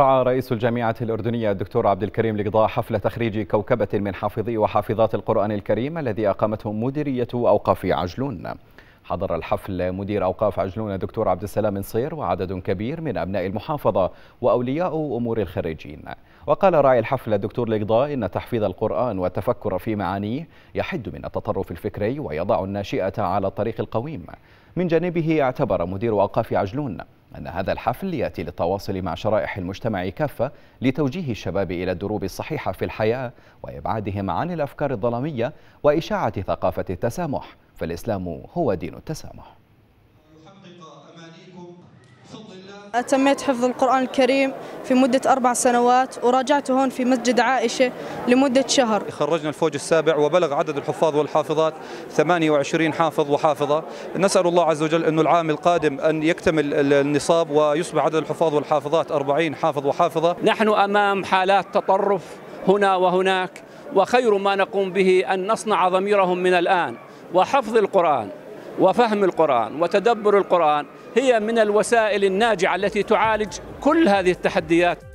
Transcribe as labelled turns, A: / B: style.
A: رعى رئيس الجامعة الأردنية الدكتور عبد الكريم لقضاء حفل تخريج كوكبة من حافظي وحافظات القرآن الكريم الذي أقامته مديرية أوقاف عجلون حضر الحفل مدير أوقاف عجلون الدكتور عبد السلام نصير وعدد كبير من أبناء المحافظة وأولياء أمور الخريجين وقال راعي الحفل الدكتور لقضاء إن تحفيظ القرآن والتفكر في معانيه يحد من التطرف الفكري ويضع الناشئة على الطريق القويم من جانبه اعتبر مدير أوقاف عجلون أن هذا الحفل يأتي للتواصل مع شرائح المجتمع كافة لتوجيه الشباب إلى الدروب الصحيحة في الحياة وإبعادهم عن الأفكار الظلامية وإشاعة ثقافة التسامح فالإسلام هو دين التسامح
B: أتميت حفظ القرآن الكريم في مدة أربع سنوات وراجعته هون في مسجد عائشة لمدة شهر
C: خرجنا الفوج السابع وبلغ عدد الحفاظ والحافظات 28 حافظ وحافظة نسأل الله عز وجل أن العام القادم أن يكتمل النصاب ويصبح عدد الحفاظ والحافظات 40 حافظ وحافظة
D: نحن أمام حالات تطرف هنا وهناك وخير ما نقوم به أن نصنع ضميرهم من الآن وحفظ القرآن وفهم القرآن
C: وتدبر القرآن هي من الوسائل الناجعة التي تعالج كل هذه التحديات